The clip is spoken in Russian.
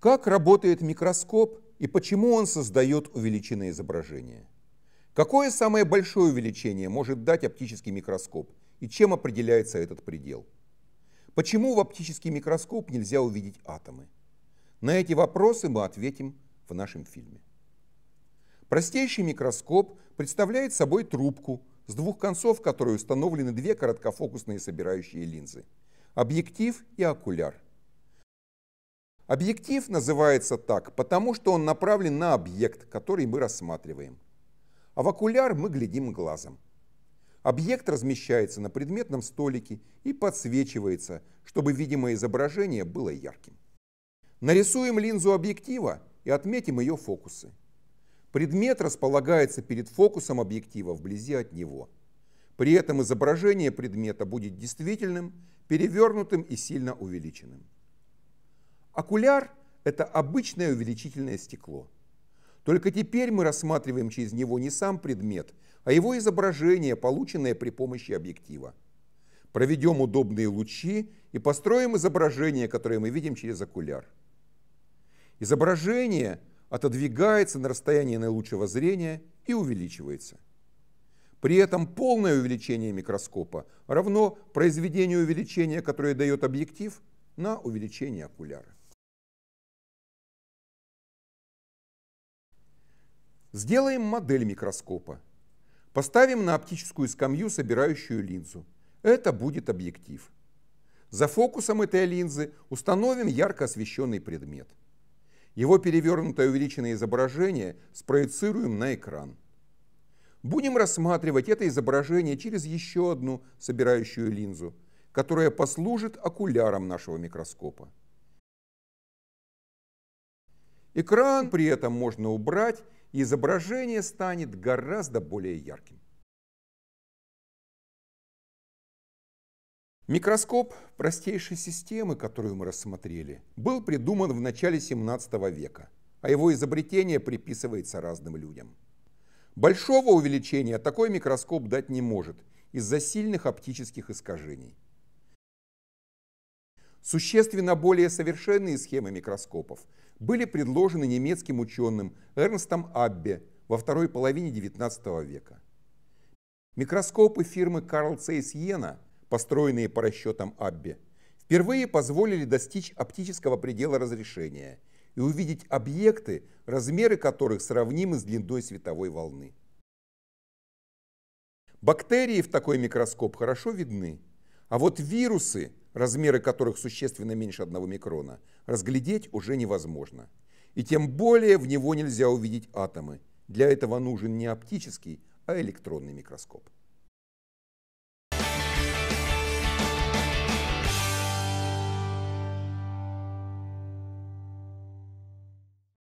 Как работает микроскоп и почему он создает увеличенное изображение? Какое самое большое увеличение может дать оптический микроскоп и чем определяется этот предел? Почему в оптический микроскоп нельзя увидеть атомы? На эти вопросы мы ответим в нашем фильме. Простейший микроскоп представляет собой трубку, с двух концов которой установлены две короткофокусные собирающие линзы – объектив и окуляр. Объектив называется так, потому что он направлен на объект, который мы рассматриваем. А в окуляр мы глядим глазом. Объект размещается на предметном столике и подсвечивается, чтобы видимое изображение было ярким. Нарисуем линзу объектива – и отметим ее фокусы. Предмет располагается перед фокусом объектива вблизи от него. При этом изображение предмета будет действительным, перевернутым и сильно увеличенным. Окуляр – это обычное увеличительное стекло. Только теперь мы рассматриваем через него не сам предмет, а его изображение, полученное при помощи объектива. Проведем удобные лучи и построим изображение, которое мы видим через окуляр. Изображение отодвигается на расстояние наилучшего зрения и увеличивается. При этом полное увеличение микроскопа равно произведению увеличения, которое дает объектив, на увеличение окуляра. Сделаем модель микроскопа. Поставим на оптическую скамью собирающую линзу. Это будет объектив. За фокусом этой линзы установим ярко освещенный предмет – его перевернутое увеличенное изображение спроецируем на экран. Будем рассматривать это изображение через еще одну собирающую линзу, которая послужит окуляром нашего микроскопа. Экран при этом можно убрать, и изображение станет гораздо более ярким. Микроскоп простейшей системы, которую мы рассмотрели, был придуман в начале 17 века, а его изобретение приписывается разным людям. Большого увеличения такой микроскоп дать не может из-за сильных оптических искажений. Существенно более совершенные схемы микроскопов были предложены немецким ученым Эрнстом Аббе во второй половине XIX века. Микроскопы фирмы Карл Цейс Йена – построенные по расчетам Абби, впервые позволили достичь оптического предела разрешения и увидеть объекты, размеры которых сравнимы с длиной световой волны. Бактерии в такой микроскоп хорошо видны, а вот вирусы, размеры которых существенно меньше одного микрона, разглядеть уже невозможно. И тем более в него нельзя увидеть атомы. Для этого нужен не оптический, а электронный микроскоп.